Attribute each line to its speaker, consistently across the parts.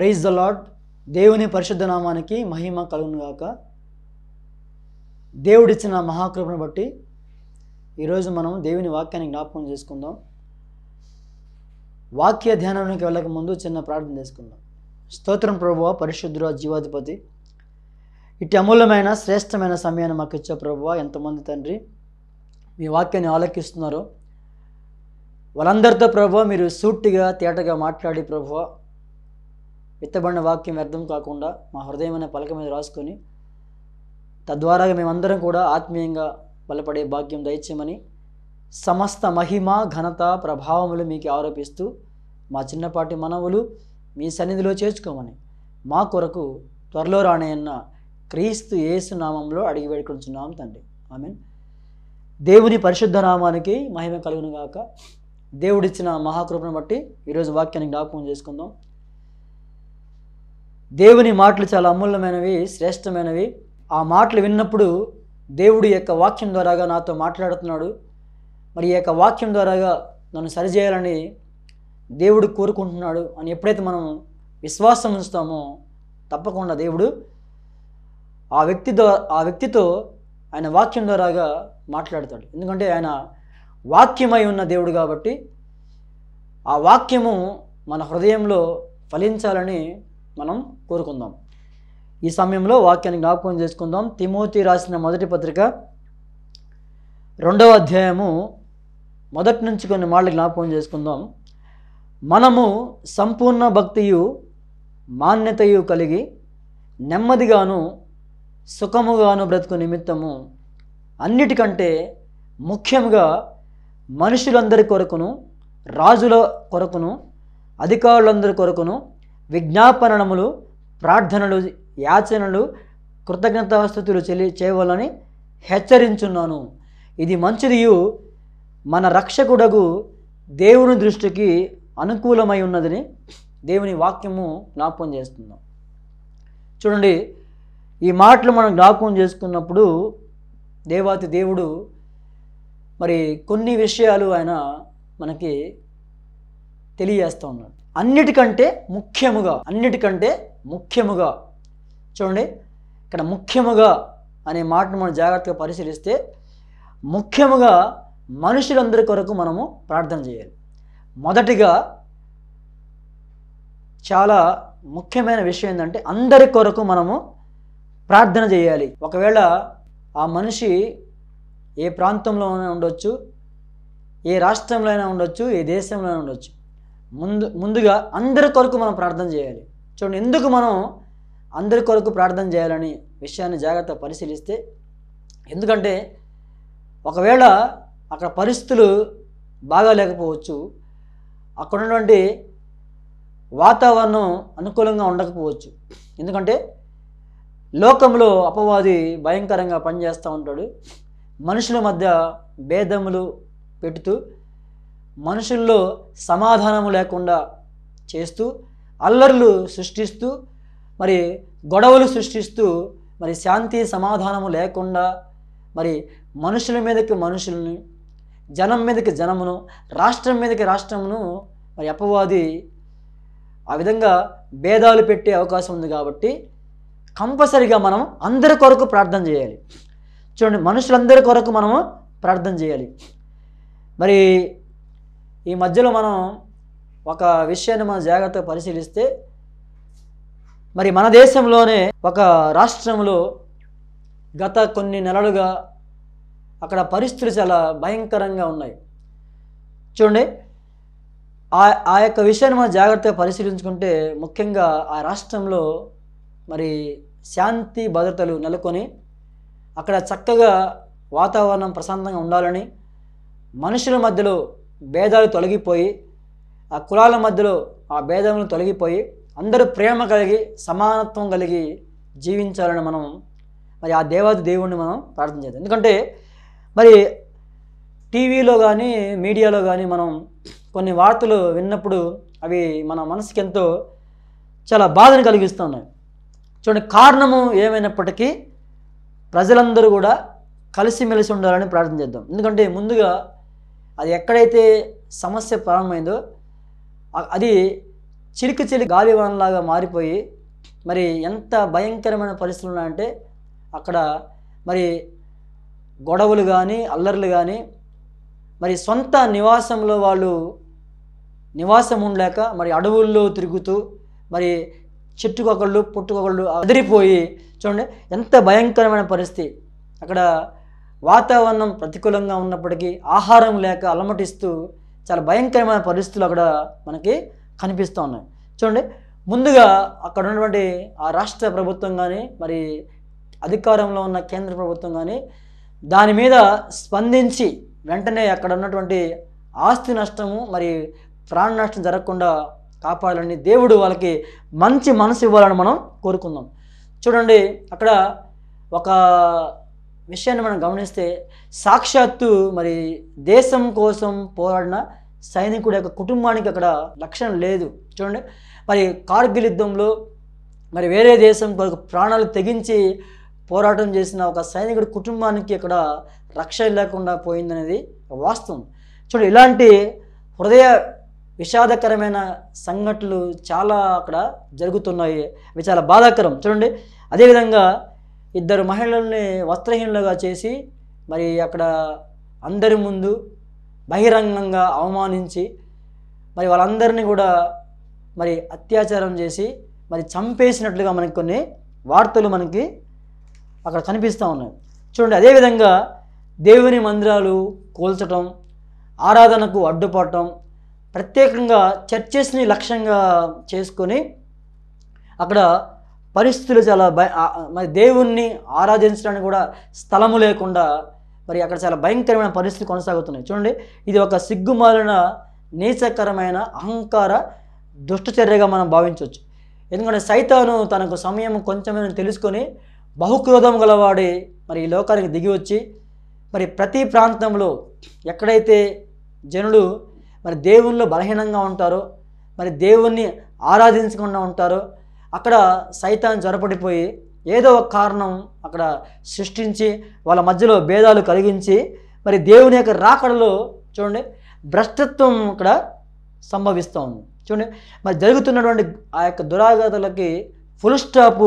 Speaker 1: praise the lord దేవుని పరిశుద్ధ నామానికి మహిమ కలుగునుగాక దేవుడిచ్చిన మహాకృపను బట్టి ఈరోజు మనం దేవుని వాక్యాన్ని జ్ఞాపకం చేసుకుందాం వాక్య ధ్యానానికి వెళ్ళక ముందు చిన్న ప్రార్థన చేసుకుందాం స్తోత్రం ప్రభువ పరిశుద్ధుర జీవాధిపతి ఇటు అమూల్యమైన శ్రేష్టమైన సమయాన్ని మాకు ఇచ్చే ప్రభువ ఎంతమంది తండ్రి మీ వాక్యాన్ని ఆలకిస్తున్నారో వాళ్ళందరితో ప్రభు మీరు సూటిగా తేటగా మాట్లాడి ప్రభు విత్తబడిన వాక్యం వ్యర్థం కాకుండా మా హృదయం అనే పలక మీద రాసుకొని తద్వారా మేమందరం కూడా ఆత్మీయంగా బలపడే భాగ్యం దయచేయమని సమస్త మహిమ ఘనత ప్రభావములు మీకు ఆరోపిస్తూ మా చిన్నపాటి మనవులు మీ సన్నిధిలో చేర్చుకోమని మా కొరకు త్వరలో రానయన్న క్రీస్తు యేసు నామంలో అడిగి పెడుకుంటున్నాం తండ్రి ఐ మీన్ దేవుని పరిశుద్ధ నామానికి మహిమ కలుగునుగాక దేవుడిచ్చిన మహాకృపను బట్టి ఈరోజు వాక్యాన్ని జ్ఞాపకం చేసుకుందాం దేవుని మాటలు చాలా అమూల్యమైనవి శ్రేష్టమైనవి ఆ మాటలు విన్నప్పుడు దేవుడు యొక్క వాక్యం ద్వారాగా నాతో మాట్లాడుతున్నాడు మరి ఈ యొక్క వాక్యం ద్వారాగా నన్ను సరిచేయాలని దేవుడు కోరుకుంటున్నాడు అని ఎప్పుడైతే మనం విశ్వాసం ఉంచుతామో తప్పకుండా దేవుడు ఆ వ్యక్తి ఆ వ్యక్తితో ఆయన వాక్యం ద్వారాగా మాట్లాడతాడు ఎందుకంటే ఆయన వాక్యమై ఉన్న దేవుడు కాబట్టి ఆ వాక్యము మన హృదయంలో ఫలించాలని మనం కోరుకుందాం ఈ సమయంలో వాక్యాన్ని జ్ఞాపకం చేసుకుందాం తిమోతి రాసిన మొదటి పత్రిక రెండవ అధ్యాయము మొదటి నుంచి కొన్ని మాటలు జ్ఞాపకం చేసుకుందాం మనము సంపూర్ణ భక్తియు మాన్యతయు కలిగి నెమ్మదిగాను సుఖముగాను బ్రతుకు నిమిత్తము అన్నిటికంటే ముఖ్యంగా మనుషులందరి కొరకును రాజుల కొరకును అధికారులందరి కొరకును విజ్ఞాపనములు ప్రార్థనలు యాచనలు కృతజ్ఞత కృతజ్ఞతాస్థుతులు చెల్లి చేయవాలని హెచ్చరించున్నాను ఇది మంచిదియు మన రక్షకుడగు దేవుని దృష్టికి అనుకూలమై ఉన్నదని దేవుని వాక్యము జ్ఞాపకం చేస్తున్నాం చూడండి ఈ మాటలు మనం జ్ఞాపకం చేసుకున్నప్పుడు దేవాతి దేవుడు మరి కొన్ని విషయాలు ఆయన మనకి తెలియజేస్తూ ఉన్నాడు అన్నిటికంటే ముఖ్యముగా అన్నిటికంటే ముఖ్యముగా చూడండి ఇక్కడ ముఖ్యముగా అనే మాటను మనం జాగ్రత్తగా పరిశీలిస్తే ముఖ్యముగా మనుషులందరి కొరకు మనము ప్రార్థన చేయాలి మొదటిగా చాలా ముఖ్యమైన విషయం ఏంటంటే అందరి కొరకు మనము ప్రార్థన చేయాలి ఒకవేళ ఆ మనిషి ఏ ప్రాంతంలో ఉండొచ్చు ఏ రాష్ట్రంలో అయినా ఉండొచ్చు ఏ దేశంలో ఉండొచ్చు ముందు ముందుగా అందరి కొరకు మనం ప్రార్థన చేయాలి చూడండి ఎందుకు మనం అందరి కొరకు ప్రార్థన చేయాలని విషయాన్ని జాగ్రత్త పరిశీలిస్తే ఎందుకంటే ఒకవేళ అక్కడ పరిస్థితులు బాగా లేకపోవచ్చు అక్కడ ఉన్నటువంటి వాతావరణం అనుకూలంగా ఉండకపోవచ్చు ఎందుకంటే లోకంలో అపవాది భయంకరంగా పనిచేస్తూ ఉంటాడు మనుషుల మధ్య భేదములు పెడుతూ మనుషుల్లో సమాధానం లేకుండా చేస్తూ అల్లర్లు సృష్టిస్తూ మరి గొడవలు సృష్టిస్తూ మరి శాంతి సమాధానము లేకుండా మరి మనుషుల మీదకి మనుషుల్ని జనం మీదకి జనమును రాష్ట్రం మీదకి రాష్ట్రమును మరి అపవాది ఆ విధంగా భేదాలు పెట్టే అవకాశం ఉంది కాబట్టి కంపల్సరిగా మనం అందరి కొరకు ప్రార్థన చేయాలి చూడండి మనుషులందరి కొరకు మనము ప్రార్థన చేయాలి మరి ఈ మధ్యలో మనం ఒక విషయాన్ని మనం జాగ్రత్తగా పరిశీలిస్తే మరి మన దేశంలోనే ఒక రాష్ట్రంలో గత కొన్ని నెలలుగా అక్కడ పరిస్థితులు చాలా భయంకరంగా ఉన్నాయి చూడండి ఆ ఆ యొక్క విషయాన్ని మనం జాగ్రత్తగా పరిశీలించుకుంటే ముఖ్యంగా ఆ రాష్ట్రంలో మరి శాంతి భద్రతలు నెలకొని అక్కడ చక్కగా వాతావరణం ప్రశాంతంగా ఉండాలని మనుషుల మధ్యలో భేదాలు తొలగిపోయి ఆ కులాల మధ్యలో ఆ భేదములు తొలగిపోయి అందరూ ప్రేమ కలిగి సమానత్వం కలిగి జీవించాలని మనం మరి ఆ దేవాది దేవుణ్ణి మనం ప్రార్థన చేద్దాం ఎందుకంటే మరి టీవీలో కానీ మీడియాలో కానీ మనం కొన్ని వార్తలు విన్నప్పుడు అవి మన మనసుకి ఎంతో చాలా బాధను కలిగిస్తున్నాయి చూడండి కారణము ఏమైనప్పటికీ ప్రజలందరూ కూడా కలిసిమెలిసి ఉండాలని ప్రార్థన చేద్దాం ఎందుకంటే ముందుగా అది ఎక్కడైతే సమస్య ప్రారంభమైందో అది చిలికి చిలి గాలివానలాగా మారిపోయి మరి ఎంత భయంకరమైన పరిస్థితులు ఉన్నాయంటే అక్కడ మరి గొడవలు కానీ అల్లర్లు కానీ మరి సొంత నివాసంలో వాళ్ళు నివాసం ఉండలేక మరి అడవుల్లో తిరుగుతూ మరి చెట్టుకొకళ్ళు పుట్టుకొకళ్ళు అదిరిపోయి చూడండి ఎంత భయంకరమైన పరిస్థితి అక్కడ వాతావరణం ప్రతికూలంగా ఉన్నప్పటికీ ఆహారం లేక అలమటిస్తూ చాలా భయంకరమైన పరిస్థితులు అక్కడ మనకి కనిపిస్తూ ఉన్నాయి చూడండి ముందుగా అక్కడ ఉన్నటువంటి ఆ రాష్ట్ర ప్రభుత్వం కానీ మరి అధికారంలో ఉన్న కేంద్ర ప్రభుత్వం కానీ దాని మీద స్పందించి వెంటనే అక్కడ ఉన్నటువంటి ఆస్తి నష్టము మరి ప్రాణ నష్టం జరగకుండా కాపాడాలని దేవుడు వాళ్ళకి మంచి మనసు ఇవ్వాలని మనం కోరుకుందాం చూడండి అక్కడ ఒక విషయాన్ని మనం గమనిస్తే సాక్షాత్తు మరి దేశం కోసం పోరాడిన సైనికుడు యొక్క కుటుంబానికి అక్కడ లక్షణం లేదు చూడండి మరి కార్గిల్ యుద్ధంలో మరి వేరే దేశం కొరకు ప్రాణాలు తెగించి పోరాటం చేసిన ఒక సైనికుడి కుటుంబానికి అక్కడ రక్షణ లేకుండా పోయిందనేది వాస్తవం చూడండి ఇలాంటి హృదయ విషాదకరమైన సంఘటనలు చాలా అక్కడ జరుగుతున్నాయి అవి చాలా బాధాకరం చూడండి అదేవిధంగా ఇద్దరు మహిళల్ని వస్త్రహీనులుగా చేసి మరి అక్కడ అందరి ముందు బహిరంగంగా అవమానించి మరి వాళ్ళందరినీ కూడా మరి అత్యాచారం చేసి మరి చంపేసినట్లుగా మనకి కొన్ని వార్తలు మనకి అక్కడ కనిపిస్తూ ఉన్నాయి చూడండి అదేవిధంగా దేవుని మందిరాలు కూల్చటం ఆరాధనకు అడ్డుపడటం ప్రత్యేకంగా చర్చెస్ని లక్ష్యంగా చేసుకొని అక్కడ పరిస్థితులు చాలా భయ మరి దేవుణ్ణి ఆరాధించడానికి కూడా స్థలము లేకుండా మరి అక్కడ చాలా భయంకరమైన పరిస్థితులు కొనసాగుతున్నాయి చూడండి ఇది ఒక సిగ్గుమాలిన నీచకరమైన అహంకార దుష్టచర్యగా మనం భావించవచ్చు ఎందుకంటే సైతాను తనకు సమయం కొంచెమైనా తెలుసుకొని బహుక్రోధం గలవాడి మరి ఈ లోకానికి దిగి వచ్చి మరి ప్రతి ప్రాంతంలో ఎక్కడైతే జనులు మరి దేవుళ్ళు బలహీనంగా ఉంటారో మరి దేవుణ్ణి ఆరాధించకుండా ఉంటారో అక్కడ సైతాన్ జ్వరపడిపోయి ఏదో ఒక కారణం అక్కడ సృష్టించి వాళ్ళ మధ్యలో భేదాలు కలిగించి మరి దేవుని యొక్క రాకడలో చూడండి భ్రష్టత్వం ఇక్కడ సంభవిస్తూ ఉంది చూడండి మరి జరుగుతున్నటువంటి ఆ యొక్క దురాగతలకి ఫుల్ స్టాప్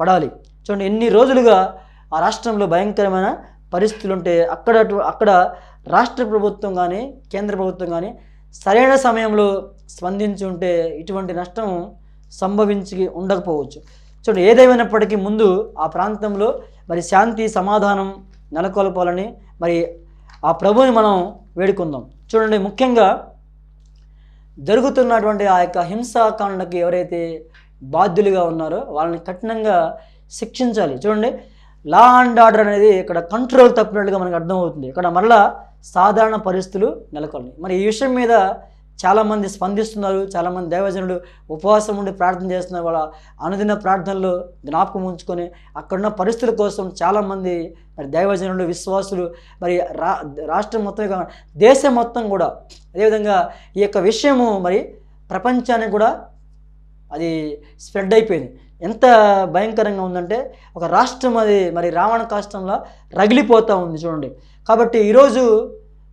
Speaker 1: పడాలి చూడండి ఎన్ని రోజులుగా ఆ రాష్ట్రంలో భయంకరమైన పరిస్థితులు ఉంటే అక్కడ అక్కడ రాష్ట్ర ప్రభుత్వం కానీ కేంద్ర ప్రభుత్వం కానీ సరైన సమయంలో స్పందించి ఉంటే ఇటువంటి నష్టం సంభవించి ఉండకపోవచ్చు చూడండి ఏదేమైనప్పటికీ ముందు ఆ ప్రాంతంలో మరి శాంతి సమాధానం నెలకొల్పాలని మరి ఆ ప్రభుని మనం వేడుకుందాం చూడండి ముఖ్యంగా జరుగుతున్నటువంటి ఆ యొక్క హింసాకాండకి ఎవరైతే బాధ్యులుగా ఉన్నారో వాళ్ళని కఠినంగా శిక్షించాలి చూడండి లా అండ్ ఆర్డర్ అనేది ఇక్కడ కంట్రోల్ తప్పినట్టుగా మనకు అర్థమవుతుంది ఇక్కడ మరలా సాధారణ పరిస్థితులు నెలకొల్ని మరి ఈ విషయం మీద చాలామంది స్పందిస్తున్నారు చాలామంది దైవజనులు ఉపవాసం ఉండి ప్రార్థన చేస్తున్నారు వాళ్ళ అనుదిన ప్రార్థనలు జ్ఞాపకం ఉంచుకొని అక్కడున్న పరిస్థితుల కోసం చాలామంది మరి దైవజనులు విశ్వాసులు మరి రా రాష్ట్రం మొత్తం దేశం మొత్తం కూడా అదేవిధంగా ఈ యొక్క విషయము మరి ప్రపంచానికి కూడా అది స్ప్రెడ్ అయిపోయింది ఎంత భయంకరంగా ఉందంటే ఒక రాష్ట్రం అది మరి రావణ కాష్టంలో రగిలిపోతూ ఉంది చూడండి కాబట్టి ఈరోజు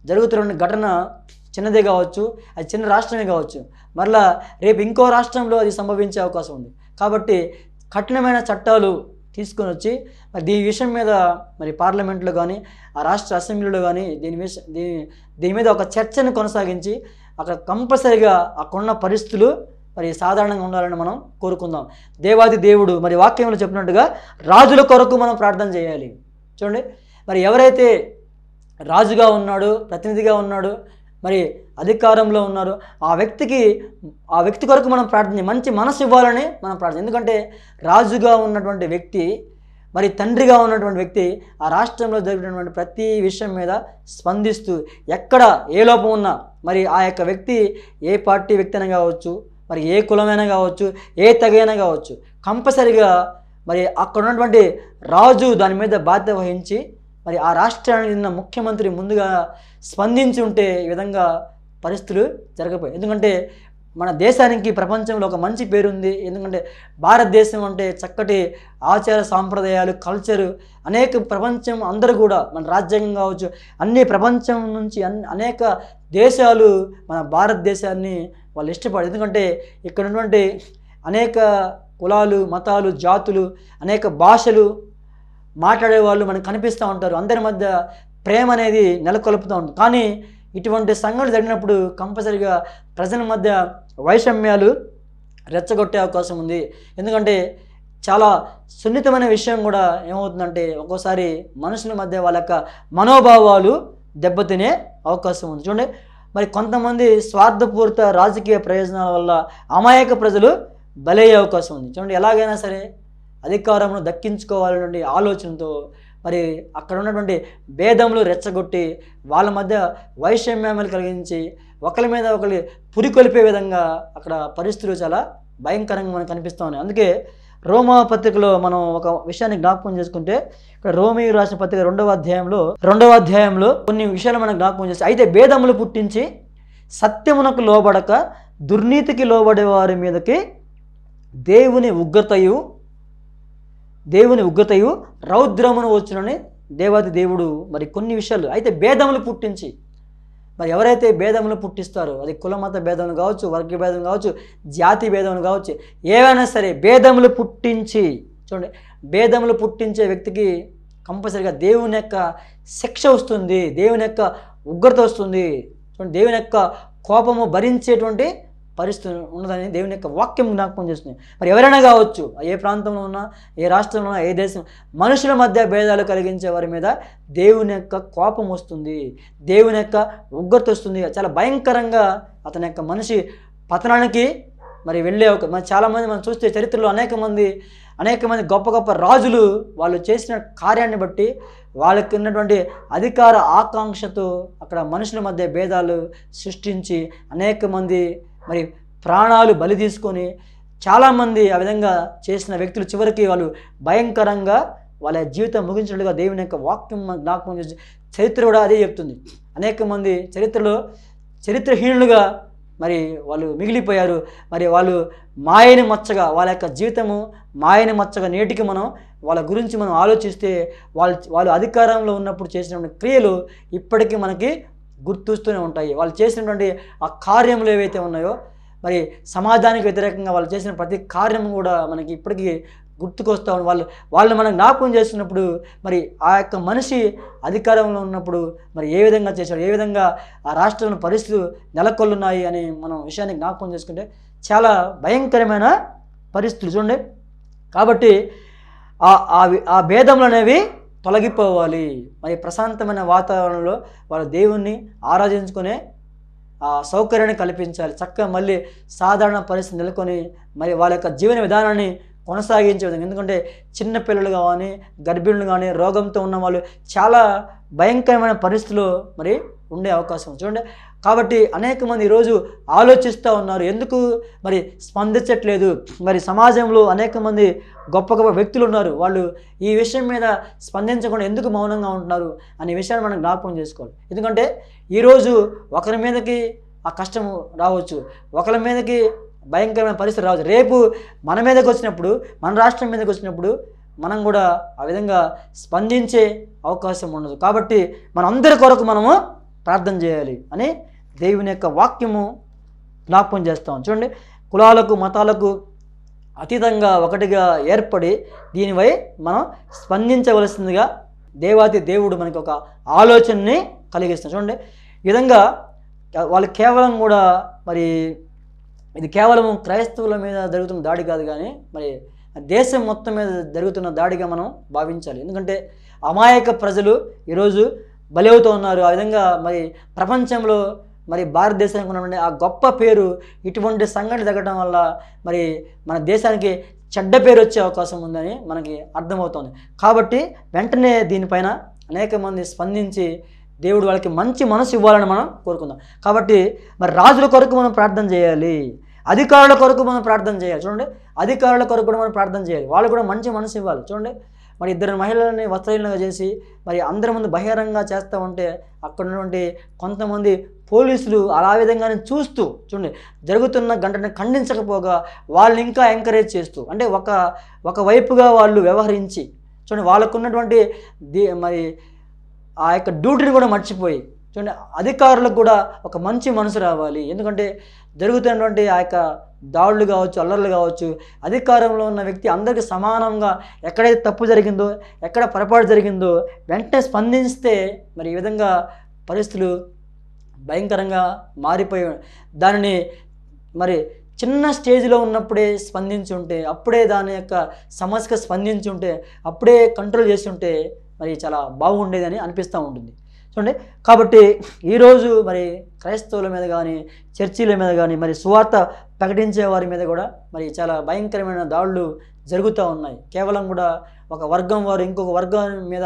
Speaker 1: జరుగుతున్న ఘటన చిన్నదే కావచ్చు అది చిన్న రాష్ట్రమే కావచ్చు మరలా రేపు ఇంకో రాష్ట్రంలో అది సంభవించే అవకాశం ఉంది కాబట్టి కఠినమైన చట్టాలు తీసుకొని వచ్చి మరి దీని విషయం మీద మరి పార్లమెంట్లో కానీ ఆ రాష్ట్ర అసెంబ్లీలో కానీ దీని విషయం దీని దీని మీద ఒక చర్చను కొనసాగించి అక్కడ కంపల్సరిగా అక్కడున్న పరిస్థితులు మరి సాధారణంగా ఉండాలని మనం కోరుకుందాం దేవాది దేవుడు మరి వాక్యంలో చెప్పినట్టుగా రాజుల కొరకు మనం ప్రార్థన చేయాలి చూడండి మరి ఎవరైతే రాజుగా ఉన్నాడో ప్రతినిధిగా ఉన్నాడో మరి అధికారంలో ఉన్నారు ఆ వ్యక్తికి ఆ వ్యక్తి కొరకు మనం ప్రార్థన మంచి మనసు ఇవ్వాలని మనం ప్రార్థన ఎందుకంటే రాజుగా ఉన్నటువంటి వ్యక్తి మరి తండ్రిగా ఉన్నటువంటి వ్యక్తి ఆ రాష్ట్రంలో జరిగినటువంటి ప్రతి విషయం మీద స్పందిస్తూ ఎక్కడ ఏ లోపం ఉన్నా మరి ఆ యొక్క వ్యక్తి ఏ పార్టీ వ్యక్తి అయినా కావచ్చు మరి ఏ కులమైనా కావచ్చు ఏ తెగైనా కావచ్చు కంపల్సరిగా మరి అక్కడ ఉన్నటువంటి రాజు దాని మీద బాధ్యత వహించి మరి ఆ రాష్ట్రానికి నిన్న ముఖ్యమంత్రి ముందుగా స్పందించి ఉంటే ఈ విధంగా పరిస్థితులు జరగపోయాయి ఎందుకంటే మన దేశానికి ప్రపంచంలో ఒక మంచి పేరుంది ఎందుకంటే భారతదేశం అంటే చక్కటి ఆచార సాంప్రదాయాలు కల్చరు అనేక ప్రపంచం అందరూ కూడా మన రాజ్యాంగం కావచ్చు అన్ని ప్రపంచం నుంచి అనేక దేశాలు మన భారతదేశాన్ని వాళ్ళు ఇష్టపడారు ఎందుకంటే ఇక్కడ ఉన్నటువంటి అనేక కులాలు మతాలు జాతులు అనేక భాషలు మాట్లాడేవాళ్ళు మనకు కనిపిస్తూ ఉంటారు అందరి మధ్య ప్రేమ అనేది నెలకొల్పుతూ ఉంటుంది కానీ ఇటువంటి సంఘటన జరిగినప్పుడు కంపల్సరిగా ప్రజల మధ్య వైషమ్యాలు రెచ్చగొట్టే అవకాశం ఉంది ఎందుకంటే చాలా సున్నితమైన విషయం కూడా ఏమవుతుందంటే ఒక్కోసారి మనుషుల మధ్య వాళ్ళ యొక్క మనోభావాలు దెబ్బతినే అవకాశం ఉంది చూడండి మరి కొంతమంది స్వార్థపూరిత రాజకీయ ప్రయోజనాల వల్ల అమాయక ప్రజలు బలయ్యే అవకాశం ఉంది చూడండి ఎలాగైనా సరే అధికారమును దక్కించుకోవాలనే ఆలోచనతో మరి అక్కడ ఉన్నటువంటి భేదములు రెచ్చగొట్టి వాళ్ళ మధ్య వైషమ్యములు కలిగించి ఒకరి మీద ఒకరి పురికొలిపే విధంగా అక్కడ పరిస్థితులు చాలా భయంకరంగా మనకు కనిపిస్తూ ఉన్నాయి అందుకే రోమా పత్రికలో మనం ఒక విషయాన్ని జ్ఞాపకం చేసుకుంటే ఇక్కడ రోమియు రాసిన పత్రిక రెండవ అధ్యాయంలో రెండవ అధ్యాయంలో కొన్ని విషయాలు మనం జ్ఞాపకం చేస్తాం అయితే భేదములు పుట్టించి సత్యమునకు లోబడక దుర్నీతికి లోబడే వారి మీదకి దేవుని ఉగ్రతయు దేవుని ఉగ్రతయు రౌద్రమును వచ్చునని దేవాది దేవుడు మరి కొన్ని విషయాలు అయితే భేదములు పుట్టించి మరి ఎవరైతే భేదములు పుట్టిస్తారో అది కులమత భేదం కావచ్చు వర్గ భేదం కావచ్చు జాతి భేదం కావచ్చు ఏవైనా సరే భేదములు పుట్టించి చూడండి భేదములు పుట్టించే వ్యక్తికి కంపల్సరిగా దేవుని యొక్క శిక్ష వస్తుంది దేవుని యొక్క ఉగ్రత వస్తుంది చూడండి దేవుని యొక్క కోపము భరించేటువంటి పరిస్థితి ఉన్నదని దేవుని యొక్క వాక్యం జ్ఞాపకం చేస్తుంది మరి ఎవరైనా కావచ్చు ఏ ప్రాంతంలో ఉన్నా ఏ రాష్ట్రంలో ఉన్నా ఏ దేశం మనుషుల మధ్య భేదాలు కలిగించే వారి మీద దేవుని యొక్క కోపం వస్తుంది దేవుని యొక్క ఉగ్రత వస్తుంది చాలా భయంకరంగా అతని యొక్క మనిషి పతనానికి మరి వెళ్ళే ఒక మరి చాలామంది మనం చూస్తే చరిత్రలో అనేక మంది అనేక మంది గొప్ప గొప్ప రాజులు వాళ్ళు చేసిన కార్యాన్ని బట్టి వాళ్ళకి ఉన్నటువంటి అధికార ఆకాంక్షతో అక్కడ మనుషుల మధ్య భేదాలు సృష్టించి అనేక మంది మరి ప్రాణాలు బలి తీసుకొని చాలామంది ఆ విధంగా చేసిన వ్యక్తులు చివరికి వాళ్ళు భయంకరంగా వాళ్ళ జీవితం ముగించినట్లుగా దేవుని యొక్క వాక్యం జ్ఞాపకం చేసి చరిత్ర కూడా అదే చెప్తుంది అనేక మంది చరిత్రలో చరిత్రహీనులుగా మరి వాళ్ళు మిగిలిపోయారు మరి వాళ్ళు మాయని మచ్చగా వాళ్ళ యొక్క జీవితము మాయని మచ్చగా నేటికి మనం వాళ్ళ గురించి మనం ఆలోచిస్తే వాళ్ళు వాళ్ళు అధికారంలో ఉన్నప్పుడు చేసిన క్రియలు ఇప్పటికీ మనకి గుర్తుస్తూనే ఉంటాయి వాళ్ళు చేసినటువంటి ఆ కార్యములు ఏవైతే ఉన్నాయో మరి సమాజానికి వ్యతిరేకంగా వాళ్ళు చేసిన ప్రతి కార్యం కూడా మనకి ఇప్పటికీ గుర్తుకొస్తూ వాళ్ళు వాళ్ళు మనం జ్ఞాపకం చేసినప్పుడు మరి ఆ యొక్క మనిషి అధికారంలో ఉన్నప్పుడు మరి ఏ విధంగా చేశాడు ఏ విధంగా ఆ రాష్ట్రంలో పరిస్థితులు నెలకొల్లున్నాయి అని మనం విషయాన్ని జ్ఞాపకం చేసుకుంటే చాలా భయంకరమైన పరిస్థితులు చూడండి కాబట్టి ఆ భేదములు అనేవి తొలగిపోవాలి మరి ప్రశాంతమైన వాతావరణంలో వాళ్ళ దేవుణ్ణి ఆరాధించుకునే ఆ సౌకర్యాన్ని కల్పించాలి చక్కగా మళ్ళీ సాధారణ పరిస్థితి నెలకొని మరి వాళ్ళ యొక్క జీవన విధానాన్ని కొనసాగించే విధంగా ఎందుకంటే చిన్నపిల్లలు కానీ గర్భిణులు కానీ రోగంతో ఉన్న వాళ్ళు చాలా భయంకరమైన పరిస్థితులు మరి ఉండే అవకాశం చూడండి కాబట్టి అనేక మంది ఈరోజు ఆలోచిస్తూ ఉన్నారు ఎందుకు మరి స్పందించట్లేదు మరి సమాజంలో అనేక మంది గొప్ప గొప్ప వ్యక్తులు ఉన్నారు వాళ్ళు ఈ విషయం మీద స్పందించకుండా ఎందుకు మౌనంగా ఉంటున్నారు అనే విషయాన్ని మనం జ్ఞాపకం చేసుకోవాలి ఎందుకంటే ఈరోజు ఒకరి మీదకి ఆ కష్టం రావచ్చు ఒకరి మీదకి భయంకరమైన పరిస్థితి రావచ్చు రేపు మన మీదకి వచ్చినప్పుడు మన రాష్ట్రం మీదకి వచ్చినప్పుడు మనం కూడా ఆ విధంగా స్పందించే అవకాశం ఉండదు కాబట్టి అందరి కొరకు మనము ప్రార్థన చేయాలి అని దేవుని యొక్క వాక్యము జ్ఞాపకం చేస్తాం చూడండి కులాలకు మతాలకు అతీతంగా ఒకటిగా ఏర్పడి దీనిపై మనం స్పందించవలసిందిగా దేవాతి దేవుడు మనకి ఒక ఆలోచనని కలిగిస్తాం చూడండి ఈ విధంగా వాళ్ళు కేవలం కూడా మరి ఇది కేవలం క్రైస్తవుల మీద జరుగుతున్న దాడి కాదు కానీ మరి దేశం మొత్తం మీద జరుగుతున్న దాడిగా మనం భావించాలి ఎందుకంటే అమాయక ప్రజలు ఈరోజు బలవుతూ ఉన్నారు ఆ విధంగా మరి ప్రపంచంలో మరి భారతదేశానికి ఉన్నటువంటి ఆ గొప్ప పేరు ఇటువంటి సంఘటన తగ్గడం వల్ల మరి మన దేశానికి చెడ్డ పేరు వచ్చే అవకాశం ఉందని మనకి అర్థమవుతోంది కాబట్టి వెంటనే దీనిపైన అనేక మంది స్పందించి దేవుడు వాళ్ళకి మంచి మనసు ఇవ్వాలని మనం కోరుకుందాం కాబట్టి మరి రాజుల కొరకు మనం ప్రార్థన చేయాలి అధికారుల కొరకు మనం ప్రార్థన చేయాలి చూడండి అధికారుల కొరకు కూడా మనం ప్రార్థన చేయాలి వాళ్ళు కూడా మంచి మనసు ఇవ్వాలి చూడండి మరి ఇద్దరు మహిళలని వస్త్రహీనంగా చేసి మరి అందరి ముందు బహిరంగంగా చేస్తూ ఉంటే అక్కడ ఉన్నటువంటి కొంతమంది పోలీసులు అలా విధంగానే చూస్తూ చూడండి జరుగుతున్న గంటను ఖండించకపోగా వాళ్ళని ఇంకా ఎంకరేజ్ చేస్తూ అంటే ఒక ఒకవైపుగా వాళ్ళు వ్యవహరించి చూడండి వాళ్ళకున్నటువంటి ఉన్నటువంటి మరి ఆ యొక్క డ్యూటీని కూడా మర్చిపోయి చూడండి అధికారులకు కూడా ఒక మంచి మనసు రావాలి ఎందుకంటే జరుగుతున్నటువంటి ఆ యొక్క దాడులు కావచ్చు అల్లర్లు కావచ్చు అధికారంలో ఉన్న వ్యక్తి అందరికీ సమానంగా ఎక్కడైతే తప్పు జరిగిందో ఎక్కడ పొరపాటు జరిగిందో వెంటనే స్పందిస్తే మరి ఈ విధంగా పరిస్థితులు భయంకరంగా మారిపోయి దానిని మరి చిన్న స్టేజ్లో ఉన్నప్పుడే స్పందించి ఉంటే అప్పుడే దాని యొక్క సమస్యకు స్పందించి ఉంటే అప్పుడే కంట్రోల్ చేసి ఉంటే మరి చాలా బాగుండేదని అనిపిస్తూ ఉంటుంది చూడండి కాబట్టి ఈరోజు మరి క్రైస్తవుల మీద కానీ చర్చీల మీద కానీ మరి సువార్త ప్రకటించే వారి మీద కూడా మరి చాలా భయంకరమైన దాడులు జరుగుతూ ఉన్నాయి కేవలం కూడా ఒక వర్గం వారు ఇంకొక వర్గం మీద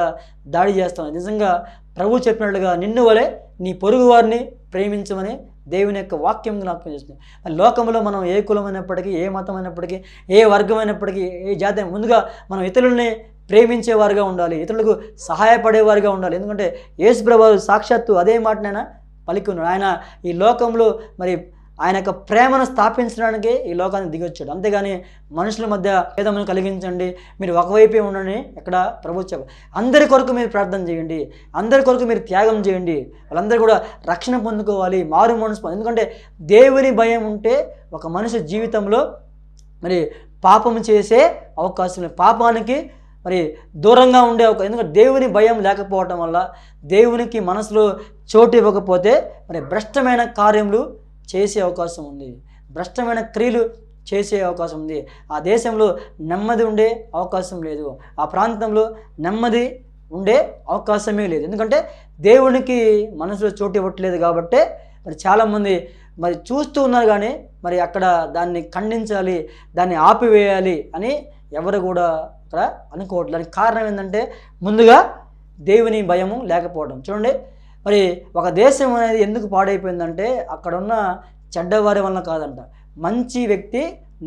Speaker 1: దాడి చేస్తాం నిజంగా ప్రభు చెప్పినట్లుగా నిన్ను వలె నీ పొరుగు వారిని ప్రేమించమని దేవుని యొక్క వాక్యం జ్ఞాపకం చేస్తుంది లోకంలో మనం ఏ కులమైనప్పటికీ ఏ మతం అయినప్పటికీ ఏ వర్గమైనప్పటికీ ఏ జాతి ముందుగా మనం ఇతరులని ప్రేమించేవారుగా ఉండాలి ఇతరులకు సహాయపడేవారుగా ఉండాలి ఎందుకంటే యేసు యేసుప్రభు సాక్షాత్తు అదే మాటనైనా పలికి ఉన్నాడు ఆయన ఈ లోకంలో మరి ఆయన యొక్క ప్రేమను స్థాపించడానికి ఈ లోకాన్ని దిగొచ్చాడు అంతేగాని మనుషుల మధ్య భేదమును కలిగించండి మీరు ఒకవైపే ఉండని ఇక్కడ ప్రభు అందరి కొరకు మీరు ప్రార్థన చేయండి అందరి కొరకు మీరు త్యాగం చేయండి వాళ్ళందరూ కూడా రక్షణ పొందుకోవాలి మారు మనసు ఎందుకంటే దేవుని భయం ఉంటే ఒక మనిషి జీవితంలో మరి పాపం చేసే అవకాశం పాపానికి మరి దూరంగా ఉండే ఒక ఎందుకంటే దేవుని భయం లేకపోవటం వల్ల దేవునికి మనసులో చోటు ఇవ్వకపోతే మరి భ్రష్టమైన కార్యములు చేసే అవకాశం ఉంది భ్రష్టమైన క్రియలు చేసే అవకాశం ఉంది ఆ దేశంలో నెమ్మది ఉండే అవకాశం లేదు ఆ ప్రాంతంలో నెమ్మది ఉండే అవకాశమే లేదు ఎందుకంటే దేవునికి మనసులో చోటు ఇవ్వట్లేదు కాబట్టే మరి చాలామంది మరి చూస్తూ ఉన్నారు కానీ మరి అక్కడ దాన్ని ఖండించాలి దాన్ని ఆపివేయాలి అని ఎవరు కూడా అక్కడ అనుకోవట్లేదు కారణం ఏంటంటే ముందుగా దేవుని భయము లేకపోవడం చూడండి మరి ఒక దేశం అనేది ఎందుకు పాడైపోయిందంటే అక్కడున్న చెడ్డవారి వలన కాదంట మంచి వ్యక్తి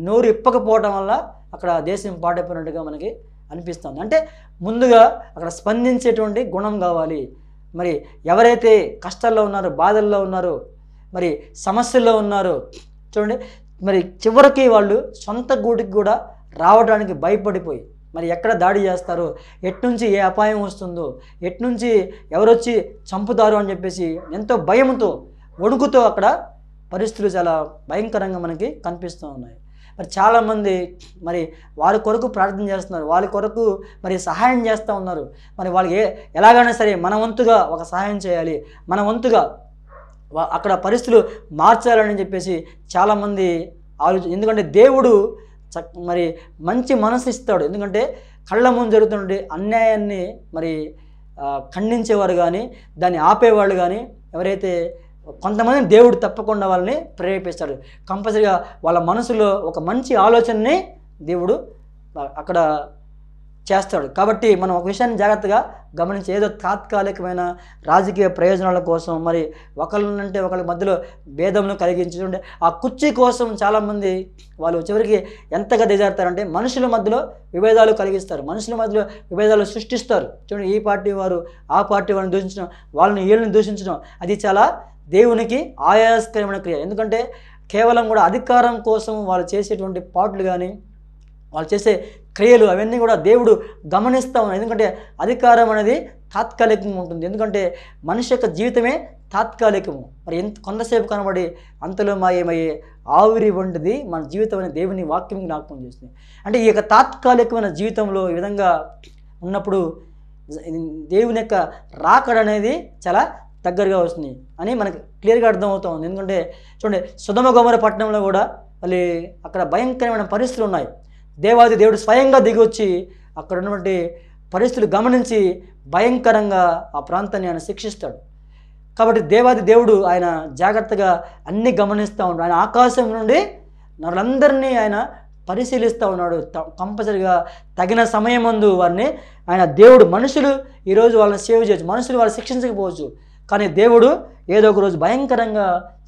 Speaker 1: నోరు ఇప్పకపోవటం వల్ల అక్కడ దేశం పాడైపోయినట్టుగా మనకి అనిపిస్తుంది అంటే ముందుగా అక్కడ స్పందించేటువంటి గుణం కావాలి మరి ఎవరైతే కష్టాల్లో ఉన్నారో బాధల్లో ఉన్నారో మరి సమస్యల్లో ఉన్నారో చూడండి మరి చివరికి వాళ్ళు సొంత గూటికి కూడా రావడానికి భయపడిపోయి మరి ఎక్కడ దాడి చేస్తారు ఎట్నుంచి ఏ అపాయం వస్తుందో ఎట్నుంచి ఎవరొచ్చి చంపుతారు అని చెప్పేసి ఎంతో భయంతో వణుకుతో అక్కడ పరిస్థితులు చాలా భయంకరంగా మనకి కనిపిస్తూ ఉన్నాయి మరి చాలామంది మరి వారి కొరకు ప్రార్థన చేస్తున్నారు వాళ్ళ కొరకు మరి సహాయం చేస్తూ ఉన్నారు మరి వాళ్ళకి ఏ ఎలాగైనా సరే మన వంతుగా ఒక సహాయం చేయాలి మన వంతుగా అక్కడ పరిస్థితులు మార్చాలని చెప్పేసి చాలామంది ఆలోచన ఎందుకంటే దేవుడు చక్ మరి మంచి మనసు ఇస్తాడు ఎందుకంటే కళ్ళ ముందు జరుగుతుండే అన్యాయాన్ని మరి ఖండించేవారు కానీ దాన్ని ఆపేవాళ్ళు కానీ ఎవరైతే కొంతమంది దేవుడు తప్పకుండా వాళ్ళని ప్రేరేపిస్తాడు కంపల్సరిగా వాళ్ళ మనసులో ఒక మంచి ఆలోచనని దేవుడు అక్కడ చేస్తాడు కాబట్టి మనం ఒక విషయాన్ని జాగ్రత్తగా గమనించి ఏదో తాత్కాలికమైన రాజకీయ ప్రయోజనాల కోసం మరి ఒకళ్ళనంటే ఒకళ్ళ మధ్యలో భేదమును కలిగించుంటే ఆ కుర్చీ కోసం చాలామంది వాళ్ళు చివరికి ఎంతగా దిగజారుతారంటే మనుషుల మధ్యలో విభేదాలు కలిగిస్తారు మనుషుల మధ్యలో విభేదాలు సృష్టిస్తారు చూడండి ఈ పార్టీ వారు ఆ పార్టీ వారిని దూషించడం వాళ్ళని వీళ్ళని దూషించడం అది చాలా దేవునికి ఆయాస్కరమైన క్రియ ఎందుకంటే కేవలం కూడా అధికారం కోసం వాళ్ళు చేసేటువంటి పాటలు కానీ వాళ్ళు చేసే క్రియలు అవన్నీ కూడా దేవుడు గమనిస్తూ ఉన్నాయి ఎందుకంటే అధికారం అనేది తాత్కాలికంగా ఉంటుంది ఎందుకంటే మనిషి యొక్క జీవితమే తాత్కాలికము మరి ఎంత కొంతసేపు కనబడి అంతలో మాయమయ్యే ఆవిరి వంటిది మన జీవితం అనే దేవుని వాక్యం జ్ఞాపకం చేస్తుంది అంటే ఈ యొక్క తాత్కాలికమైన జీవితంలో ఈ విధంగా ఉన్నప్పుడు దేవుని యొక్క రాకడ అనేది చాలా దగ్గరగా వస్తుంది అని మనకు క్లియర్గా అర్థమవుతూ ఉంది ఎందుకంటే చూడండి సుధమ గోమర పట్టణంలో కూడా మళ్ళీ అక్కడ భయంకరమైన పరిస్థితులు ఉన్నాయి దేవాది దేవుడు స్వయంగా దిగి వచ్చి అక్కడ ఉన్నటువంటి పరిస్థితులు గమనించి భయంకరంగా ఆ ప్రాంతాన్ని ఆయన శిక్షిస్తాడు కాబట్టి దేవాది దేవుడు ఆయన జాగ్రత్తగా అన్నీ గమనిస్తూ ఉన్నాడు ఆయన ఆకాశం నుండి నరులందరినీ ఆయన పరిశీలిస్తూ ఉన్నాడు కంపల్సరిగా తగిన సమయం ముందు వారిని ఆయన దేవుడు మనుషులు ఈరోజు వాళ్ళని సేవ్ చేయొచ్చు మనుషులు వాళ్ళు శిక్షించకపోవచ్చు కానీ దేవుడు ఏదో ఒక రోజు భయంకరంగా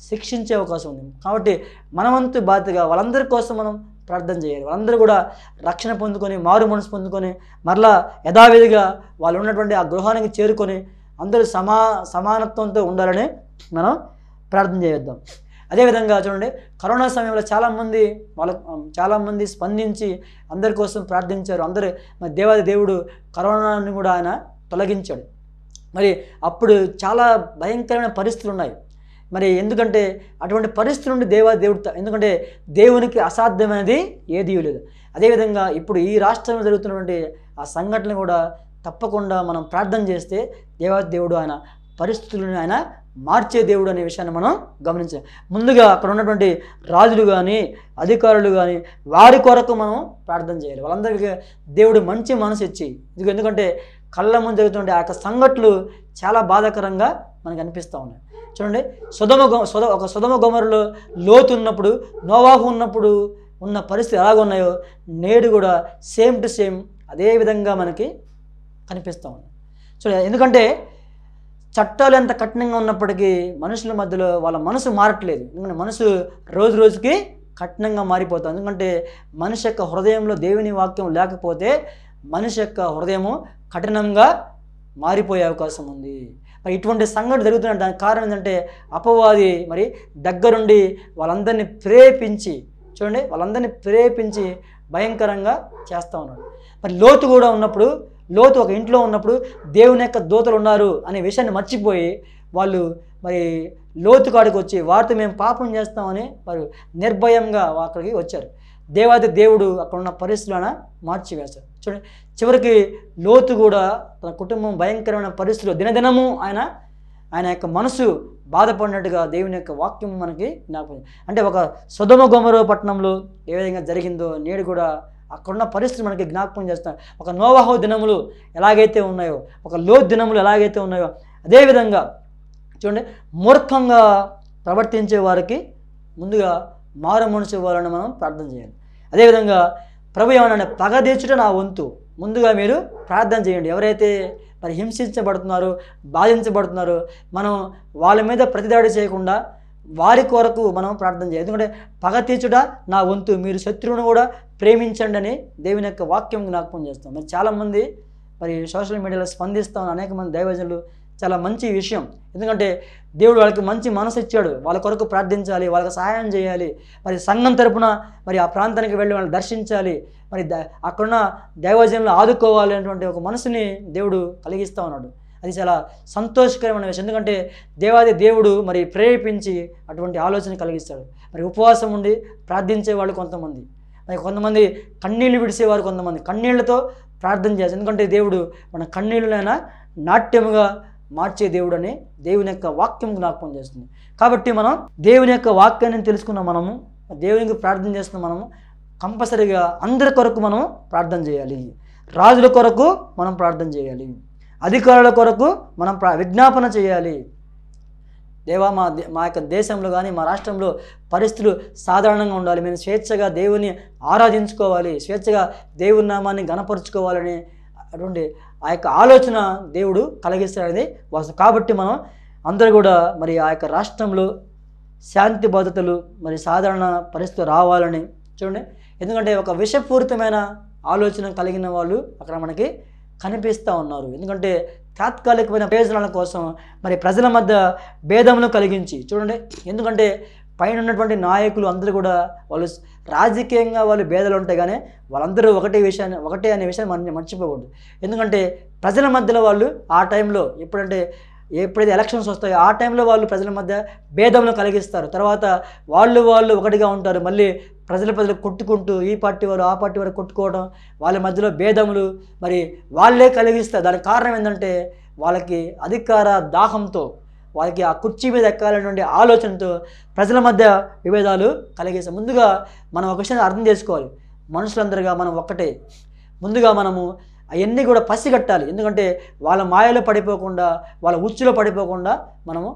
Speaker 1: శిక్షించే అవకాశం ఉంది కాబట్టి మనవంతు బాధ్యత వాళ్ళందరి కోసం మనం ప్రార్థన చేయాలి వాళ్ళందరూ కూడా రక్షణ పొందుకొని మారు మనసు పొందుకొని మరలా యథావిధిగా వాళ్ళు ఉన్నటువంటి ఆ గృహానికి చేరుకొని అందరూ సమా సమానత్వంతో ఉండాలని మనం ప్రార్థన చేద్దాం అదేవిధంగా చూడండి కరోనా సమయంలో చాలామంది వాళ్ళ చాలామంది స్పందించి అందరి కోసం ప్రార్థించారు అందరూ మరి దేవాది దేవుడు కరోనాని కూడా ఆయన తొలగించాడు మరి అప్పుడు చాలా భయంకరమైన పరిస్థితులు ఉన్నాయి మరి ఎందుకంటే అటువంటి పరిస్థితి నుండి దేవా దేవుడు ఎందుకంటే దేవునికి అసాధ్యమైనది ఏది లేదు అదేవిధంగా ఇప్పుడు ఈ రాష్ట్రంలో జరుగుతున్నటువంటి ఆ సంఘటన కూడా తప్పకుండా మనం ప్రార్థన చేస్తే దేవాదేవుడు ఆయన పరిస్థితులను ఆయన మార్చే దేవుడు అనే విషయాన్ని మనం గమనించాం ముందుగా అక్కడ ఉన్నటువంటి రాజులు కానీ అధికారులు కానీ వారి కొరకు మనం ప్రార్థన చేయాలి వాళ్ళందరికీ దేవుడు మంచి మనసు ఇచ్చి ఎందుకంటే కళ్ళ ముందు జరుగుతుంటే ఆ యొక్క సంఘటనలు చాలా బాధాకరంగా మనకు అనిపిస్తూ ఉన్నాయి చూడండి సుధమ సుధ ఒక సుధమ గోమరులో లోతు ఉన్నప్పుడు నోవాహు ఉన్నప్పుడు ఉన్న పరిస్థితి ఉన్నాయో నేడు కూడా సేమ్ టు సేమ్ అదే విధంగా మనకి కనిపిస్తూ ఉంది చూడండి ఎందుకంటే చట్టాలు ఎంత కఠినంగా ఉన్నప్పటికీ మనుషుల మధ్యలో వాళ్ళ మనసు మారట్లేదు ఎందుకంటే మనసు రోజు రోజుకి కఠినంగా మారిపోతుంది ఎందుకంటే మనిషి యొక్క హృదయంలో దేవుని వాక్యం లేకపోతే మనిషి యొక్క హృదయము కఠినంగా మారిపోయే అవకాశం ఉంది మరి ఇటువంటి సంఘటన జరుగుతున్న దానికి కారణం ఏంటంటే అపవాది మరి దగ్గరుండి వాళ్ళందరినీ ప్రేపించి చూడండి వాళ్ళందరినీ ప్రేపించి భయంకరంగా చేస్తూ ఉన్నాడు మరి లోతు కూడా ఉన్నప్పుడు లోతు ఒక ఇంట్లో ఉన్నప్పుడు దేవుని యొక్క దోతలు ఉన్నారు అనే విషయాన్ని మర్చిపోయి వాళ్ళు మరి లోతు కాడికి వచ్చి వారితో మేము పాపం చేస్తామని వారు నిర్భయంగా అక్కడికి వచ్చారు దేవాది దేవుడు అక్కడ ఉన్న పరిస్థితులన మార్చివేశాడు చూడండి చివరికి లోతు కూడా తన కుటుంబం భయంకరమైన పరిస్థితులు దినదినము ఆయన ఆయన యొక్క మనసు బాధపడినట్టుగా దేవుని యొక్క వాక్యం మనకి జ్ఞాపకం అంటే ఒక సుధమ గోమరో పట్టణంలో ఏ విధంగా జరిగిందో నేడు కూడా అక్కడున్న పరిస్థితి మనకి జ్ఞాపకం చేస్తాం ఒక నోవాహో దినములు ఎలాగైతే ఉన్నాయో ఒక లో దినములు ఎలాగైతే ఉన్నాయో అదేవిధంగా చూడండి మూర్ఖంగా ప్రవర్తించే వారికి ముందుగా మారు మనసు ఇవ్వాలని మనం ప్రార్థన చేయాలి అదేవిధంగా ప్రభు ఏమన్నా పగ తీర్చుట నా వంతు ముందుగా మీరు ప్రార్థన చేయండి ఎవరైతే మరి హింసించబడుతున్నారో బాధించబడుతున్నారో మనం వాళ్ళ మీద ప్రతిదాడి చేయకుండా వారి కొరకు మనం ప్రార్థన చేయాలి ఎందుకంటే పగ తీర్చుట నా వంతు మీరు శత్రువును కూడా ప్రేమించండి అని దేవుని యొక్క వాక్యం జ్ఞాపకం చేస్తాం మరి చాలామంది మరి సోషల్ మీడియాలో స్పందిస్తాం అనేక మంది దైవజనులు చాలా మంచి విషయం ఎందుకంటే దేవుడు వాళ్ళకి మంచి మనసు ఇచ్చాడు వాళ్ళ కొరకు ప్రార్థించాలి వాళ్ళకి సహాయం చేయాలి మరి సంఘం తరపున మరి ఆ ప్రాంతానికి వెళ్ళి వాళ్ళని దర్శించాలి మరి ద అక్కడున్న దైవజనులు ఆదుకోవాలి అనేటువంటి ఒక మనసుని దేవుడు కలిగిస్తూ ఉన్నాడు అది చాలా సంతోషకరమైన విషయం ఎందుకంటే దేవాది దేవుడు మరి ప్రేరేపించి అటువంటి ఆలోచన కలిగిస్తాడు మరి ఉపవాసం ఉండి ప్రార్థించే వాళ్ళు కొంతమంది మరి కొంతమంది కన్నీళ్లు విడిసేవారు కొంతమంది కన్నీళ్లతో ప్రార్థన చేస్తారు ఎందుకంటే దేవుడు మన కన్నీళ్ళనైనా నాట్యముగా మార్చే దేవుడు అనే దేవుని యొక్క వాక్యం జ్ఞాపకం చేస్తుంది కాబట్టి మనం దేవుని యొక్క వాక్యాన్ని తెలుసుకున్న మనము దేవునికి ప్రార్థన చేస్తున్న మనము కంపల్సరీగా అందరి కొరకు మనం ప్రార్థన చేయాలి రాజుల కొరకు మనం ప్రార్థన చేయాలి అధికారుల కొరకు మనం విజ్ఞాపన చేయాలి దేవా మా మా యొక్క దేశంలో కానీ మా రాష్ట్రంలో పరిస్థితులు సాధారణంగా ఉండాలి మేము స్వేచ్ఛగా దేవుని ఆరాధించుకోవాలి స్వేచ్ఛగా దేవుని నామాన్ని గణపరుచుకోవాలని అటువంటి ఆ యొక్క ఆలోచన దేవుడు కలిగిస్తాడని వాసు కాబట్టి మనం అందరూ కూడా మరి ఆ యొక్క రాష్ట్రంలో శాంతి భద్రతలు మరి సాధారణ పరిస్థితులు రావాలని చూడండి ఎందుకంటే ఒక విషపూరితమైన ఆలోచన కలిగిన వాళ్ళు అక్కడ మనకి కనిపిస్తూ ఉన్నారు ఎందుకంటే తాత్కాలికమైన ప్రయోజనాల కోసం మరి ప్రజల మధ్య భేదమును కలిగించి చూడండి ఎందుకంటే పైన ఉన్నటువంటి నాయకులు అందరూ కూడా వాళ్ళు రాజకీయంగా వాళ్ళు భేదాలు ఉంటాయి కానీ వాళ్ళందరూ ఒకటే విషయాన్ని ఒకటే అనే విషయాన్ని మనం మర్చిపోకూడదు ఎందుకంటే ప్రజల మధ్యలో వాళ్ళు ఆ టైంలో ఎప్పుడంటే ఎప్పుడైతే ఎలక్షన్స్ వస్తాయో ఆ టైంలో వాళ్ళు ప్రజల మధ్య భేదంలో కలిగిస్తారు తర్వాత వాళ్ళు వాళ్ళు ఒకటిగా ఉంటారు మళ్ళీ ప్రజల ప్రజలు కొట్టుకుంటూ ఈ పార్టీ వారు ఆ పార్టీ వారు కొట్టుకోవడం వాళ్ళ మధ్యలో భేదములు మరి వాళ్ళే కలిగిస్తారు దానికి కారణం ఏంటంటే వాళ్ళకి అధికార దాహంతో వారికి ఆ కుర్చీ మీద ఎక్కాలనేటువంటి ఆలోచనతో ప్రజల మధ్య విభేదాలు కలిగేసాం ముందుగా మనం ఒక విషయాన్ని అర్థం చేసుకోవాలి మనుషులందరిగా మనం ఒక్కటే ముందుగా మనము అవన్నీ కూడా పసిగట్టాలి ఎందుకంటే వాళ్ళ మాయలో పడిపోకుండా వాళ్ళ ఉచ్చులో పడిపోకుండా మనము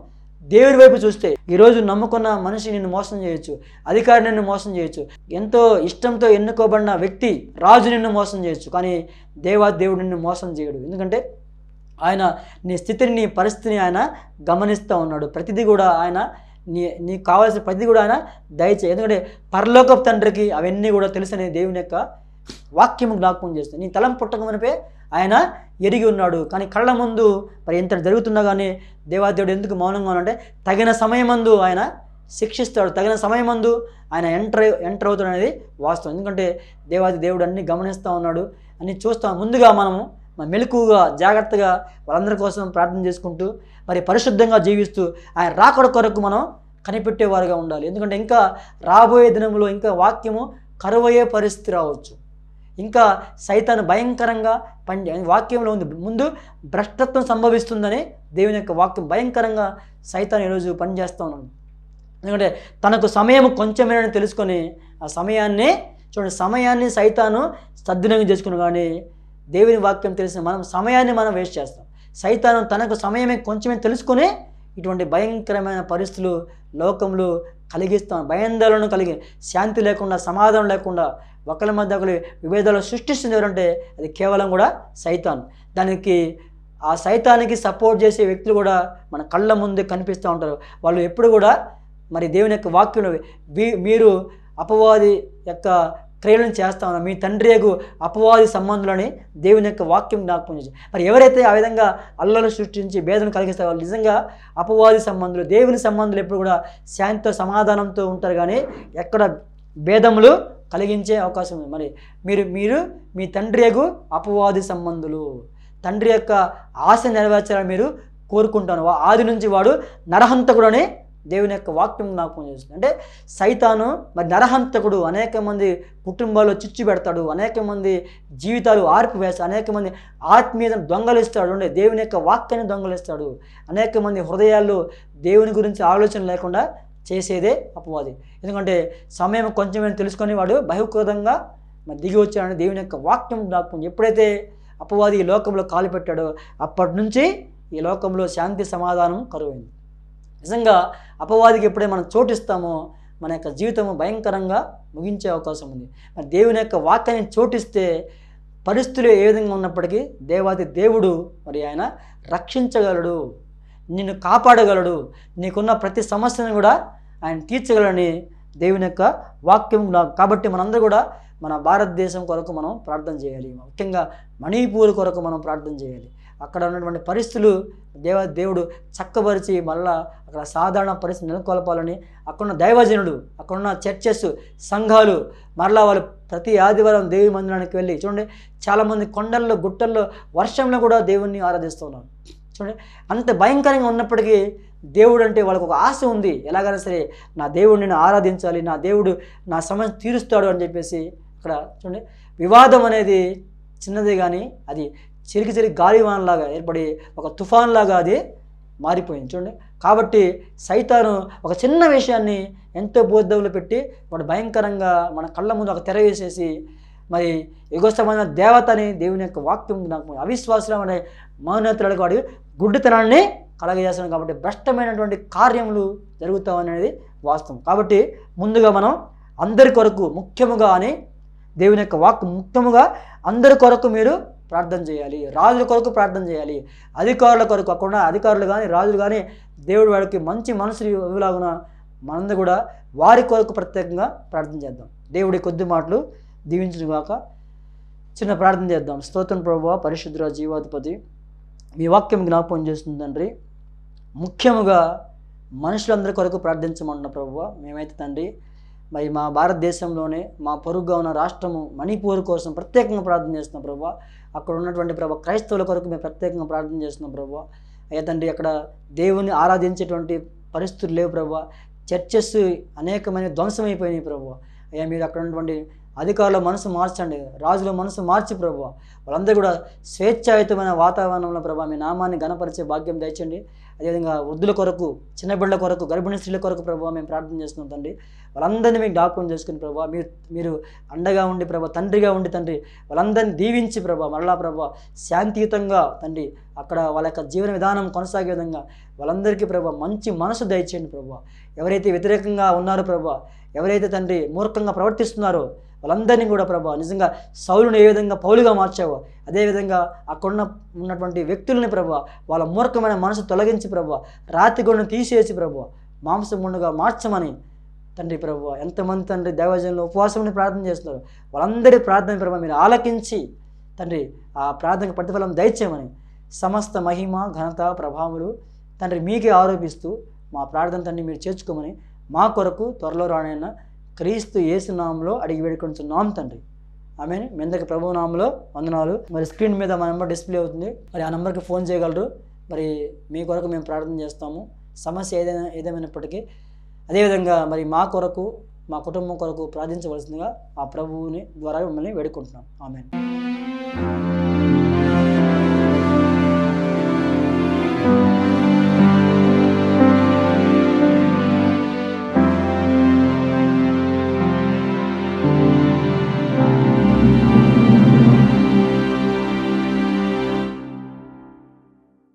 Speaker 1: దేవుడి వైపు చూస్తే ఈరోజు నమ్ముకున్న మనిషి నిన్ను మోసం చేయొచ్చు అధికారి నిన్ను మోసం చేయొచ్చు ఎంతో ఇష్టంతో ఎన్నుకోబడిన వ్యక్తి రాజు నిన్ను మోసం చేయొచ్చు కానీ దేవా దేవుడు నిన్ను మోసం చేయడు ఎందుకంటే ఆయన నీ స్థితిని నీ పరిస్థితిని ఆయన గమనిస్తూ ఉన్నాడు ప్రతిదీ కూడా ఆయన నీ నీకు కావాల్సిన ప్రతిదీ కూడా ఆయన దయచే ఎందుకంటే పరలోకపు తండ్రికి అవన్నీ కూడా తెలుసనే దేవుని యొక్క వాక్యము జ్ఞాపకం చేస్తుంది నీ తలం పుట్టకమనిపే ఆయన ఎరిగి ఉన్నాడు కానీ కళ్ళ ముందు మరి ఎంత జరుగుతున్నా కానీ దేవాదేవుడు ఎందుకు మౌనంగా అంటే తగిన సమయమందు ఆయన శిక్షిస్తాడు తగిన సమయమందు ఆయన ఎంటర్ ఎంటర్ అవుతాడు అనేది వాస్తవం ఎందుకంటే దేవాది దేవుడు అన్నీ గమనిస్తూ ఉన్నాడు అన్నీ చూస్తాం ముందుగా మనము మెలకుగా జాగ్రత్తగా వాళ్ళందరి కోసం ప్రార్థన చేసుకుంటూ మరి పరిశుద్ధంగా జీవిస్తూ ఆయన రాకడ కొరకు మనం కనిపెట్టేవారుగా ఉండాలి ఎందుకంటే ఇంకా రాబోయే దినంలో ఇంకా వాక్యము కరువయ్యే పరిస్థితి రావచ్చు ఇంకా సైతాన్ని భయంకరంగా పండి వాక్యంలో ఉంది ముందు భ్రష్టత్వం సంభవిస్తుందని దేవుని యొక్క వాక్యం భయంకరంగా సైతాన్ని ఈరోజు పనిచేస్తూ ఉన్నాను ఎందుకంటే తనకు సమయం కొంచెమేనని తెలుసుకొని ఆ సమయాన్ని చూడండి సమయాన్ని సైతాను సద్వినియోగం చేసుకుని కానీ దేవుని వాక్యం తెలిసిన మనం సమయాన్ని మనం వేస్ట్ చేస్తాం సైతానం తనకు సమయమే కొంచెమే తెలుసుకునే ఇటువంటి భయంకరమైన పరిస్థితులు లోకంలో కలిగిస్తాం భయాందోళన కలిగి శాంతి లేకుండా సమాధానం లేకుండా ఒకరి మధ్య ఒకరి విభేదాలు సృష్టిస్తుంది ఎవరంటే అది కేవలం కూడా సైతాన్ దానికి ఆ సైతానికి సపోర్ట్ చేసే వ్యక్తులు కూడా మన కళ్ళ ముందే కనిపిస్తూ ఉంటారు వాళ్ళు ఎప్పుడు కూడా మరి దేవుని యొక్క వాక్యం మీరు అపవాది యొక్క క్రియలను చేస్తా ఉన్నా మీ తండ్రి యొక్క అపవాది సంబంధులని దేవుని యొక్క వాక్యం జ్ఞాపకం చేసి మరి ఎవరైతే ఆ విధంగా అల్లలు సృష్టించి భేదను కలిగిస్తే వాళ్ళు నిజంగా అపవాది సంబంధులు దేవుని సంబంధులు ఎప్పుడు కూడా శాంతితో సమాధానంతో ఉంటారు కానీ ఎక్కడ భేదములు కలిగించే అవకాశం ఉంది మరి మీరు మీరు మీ తండ్రి యొక్క అపవాది సంబంధులు తండ్రి యొక్క ఆశ నెరవేర్చాలని మీరు కోరుకుంటాను ఆది నుంచి వాడు నరహంతకుడని దేవుని యొక్క వాక్యం జ్ఞాపకం చేస్తుంది అంటే సైతాను మరి నరహంతకుడు అనేక మంది కుటుంబాల్లో చిచ్చు పెడతాడు అనేక మంది జీవితాలు వేస్తాడు అనేక మంది ఆత్మీయత దొంగలిస్తాడు అంటే దేవుని యొక్క వాక్యాన్ని దొంగలిస్తాడు అనేక మంది హృదయాల్లో దేవుని గురించి ఆలోచన లేకుండా చేసేదే అపవాది ఎందుకంటే సమయం కొంచెం తెలుసుకొని వాడు బహుకృతంగా మరి దిగి వచ్చాడని దేవుని యొక్క వాక్యం జ్ఞాపకం ఎప్పుడైతే అపవాది ఈ లోకంలో కాలు పెట్టాడో అప్పటి నుంచి ఈ లోకంలో శాంతి సమాధానం కరువైంది నిజంగా అపవాదికి ఎప్పుడే మనం చోటిస్తామో మన యొక్క జీవితం భయంకరంగా ముగించే అవకాశం ఉంది మరి దేవుని యొక్క వాక్యాన్ని చోటిస్తే పరిస్థితులు ఏ విధంగా ఉన్నప్పటికీ దేవాది దేవుడు మరి ఆయన రక్షించగలడు నిన్ను కాపాడగలడు నీకున్న ప్రతి సమస్యను కూడా ఆయన తీర్చగలని దేవుని యొక్క వాక్యం కాబట్టి మనందరూ కూడా మన భారతదేశం కొరకు మనం ప్రార్థన చేయాలి ముఖ్యంగా మణిపూర్ కొరకు మనం ప్రార్థన చేయాలి అక్కడ ఉన్నటువంటి పరిస్థితులు దేవ దేవుడు చక్కబరిచి మళ్ళా అక్కడ సాధారణ పరిస్థితి నెలకొల్పాలని అక్కడున్న దైవజనుడు అక్కడున్న చర్చెస్ సంఘాలు మరలా వాళ్ళు ప్రతి ఆదివారం దేవి మందిరానికి వెళ్ళి చూడండి చాలామంది కొండల్లో గుట్టల్లో వర్షంలో కూడా దేవుణ్ణి ఆరాధిస్తున్నారు చూడండి అంత భయంకరంగా ఉన్నప్పటికీ దేవుడు అంటే వాళ్ళకు ఒక ఆశ ఉంది ఎలాగైనా సరే నా దేవుడిని నేను ఆరాధించాలి నా దేవుడు నా సమస్య తీరుస్తాడు అని చెప్పేసి ఇక్కడ చూడండి వివాదం అనేది చిన్నదే కానీ అది చిరికి చిరికి గాలివానలాగా ఏర్పడి ఒక తుఫాన్లాగా అది మారిపోయింది చూడండి కాబట్టి సైతాను ఒక చిన్న విషయాన్ని ఎంతో బోధవులు పెట్టి వాడు భయంకరంగా మన కళ్ళ ముందు ఒక తెర వేసేసి మరి యుగస్థమైన దేవతని దేవుని యొక్క వాక్యం నాకు అవిశ్వాసం అనే మౌనతులకు వాడి గుడ్డితనాన్ని కలగజేస్తాను కాబట్టి భ్రష్టమైనటువంటి కార్యములు జరుగుతాం అనేది వాస్తవం కాబట్టి ముందుగా మనం అందరి కొరకు ముఖ్యముగా అని దేవుని యొక్క వాక్ ముఖ్యముగా అందరి కొరకు మీరు ప్రార్థన చేయాలి రాజుల కొరకు ప్రార్థన చేయాలి అధికారుల కొరకు కాకుండా అధికారులు కానీ రాజులు కానీ దేవుడు వాడికి మంచి మనసు ఇవ్వలాగున మనందరూ కూడా వారి కొరకు ప్రత్యేకంగా ప్రార్థన చేద్దాం దేవుడి కొద్ది మాటలు కాక చిన్న ప్రార్థన చేద్దాం స్తోత్రం ప్రభు పరిశుద్ధ జీవాధిపతి మీ వాక్యం జ్ఞాపకం చేస్తుంది తండ్రి ముఖ్యముగా మనుషులందరి కొరకు ప్రార్థించమన్న ప్రభు మేమైతే తండ్రి మరి మా భారతదేశంలోనే మా పొరుగుగా ఉన్న రాష్ట్రము మణిపూర్ కోసం ప్రత్యేకంగా ప్రార్థన చేస్తున్నాం ప్రభు అక్కడ ఉన్నటువంటి ప్రభు క్రైస్తవుల కొరకు మేము ప్రత్యేకంగా ప్రార్థన చేస్తున్నాం ప్రభు అయ్యా తండ్రి అక్కడ దేవుని ఆరాధించేటువంటి పరిస్థితులు లేవు ప్రభు చర్చెస్ అనేకమైన ధ్వంసమైపోయినాయి ప్రభు అయ్యా మీరు అక్కడ ఉన్నటువంటి అధికారుల మనసు మార్చండి రాజుల మనసు మార్చి ప్రభు వాళ్ళందరూ కూడా స్వేచ్ఛాయుతమైన వాతావరణంలో ప్రభా మీ నామాన్ని గణపరిచే భాగ్యం దయచండి అదేవిధంగా వృద్ధుల కొరకు చిన్నబిడ్డల కొరకు గర్భిణీ స్త్రీల కొరకు ప్రభావ మేము ప్రార్థన చేస్తున్నాం తండ్రి వాళ్ళందరినీ మీకు డాక్యుమెంట్ చేసుకుని ప్రభావ మీరు మీరు అండగా ఉండి ప్రభా తండ్రిగా ఉండి తండ్రి వాళ్ళందరినీ దీవించి ప్రభా మరలా ప్రభా శాంతియుతంగా తండ్రి అక్కడ వాళ్ళ యొక్క జీవన విధానం కొనసాగే విధంగా వాళ్ళందరికీ ప్రభా మంచి మనసు దయచేయండి ప్రభా ఎవరైతే వ్యతిరేకంగా ఉన్నారో ప్రభా ఎవరైతే తండ్రి మూర్ఖంగా ప్రవర్తిస్తున్నారో వాళ్ళందరినీ కూడా ప్రభా నిజంగా సౌలుని ఏ విధంగా పౌలుగా మార్చావో అదేవిధంగా అక్కడున్న ఉన్నటువంటి వ్యక్తులని ప్రభా వాళ్ళ మూర్ఖమైన మనసు తొలగించి ప్రభా రాతి గొడ్డును తీసేసి ప్రభా మాంసముండుగా మార్చమని తండ్రి ప్రభు ఎంతమంది తండ్రి దైవజనులు ఉపవాసం ప్రార్థన చేస్తున్నారు వాళ్ళందరి ప్రార్థన ప్రభావ మీరు ఆలకించి తండ్రి ఆ ప్రార్థన ప్రతిఫలం దయచేయమని సమస్త మహిమ ఘనత ప్రభావములు తండ్రి మీకే ఆరోపిస్తూ మా ప్రార్థన తండ్రి మీరు చేర్చుకోమని మా కొరకు త్వరలో రానైనా క్రీస్తు నామంలో అడిగి వేడుకొంటున్నాం తండ్రి ఆమె మెందకి ప్రభు నామంలో వందనాలు మరి స్క్రీన్ మీద మా నెంబర్ డిస్ప్లే అవుతుంది మరి ఆ నెంబర్కి ఫోన్ చేయగలరు మరి మీ కొరకు మేము ప్రార్థన చేస్తాము సమస్య ఏదైనా ఏదేమైనప్పటికీ అదేవిధంగా మరి మా కొరకు మా కుటుంబం కొరకు ప్రార్థించవలసిందిగా ఆ ప్రభువుని ద్వారా మిమ్మల్ని వేడుకుంటున్నాం ఆమె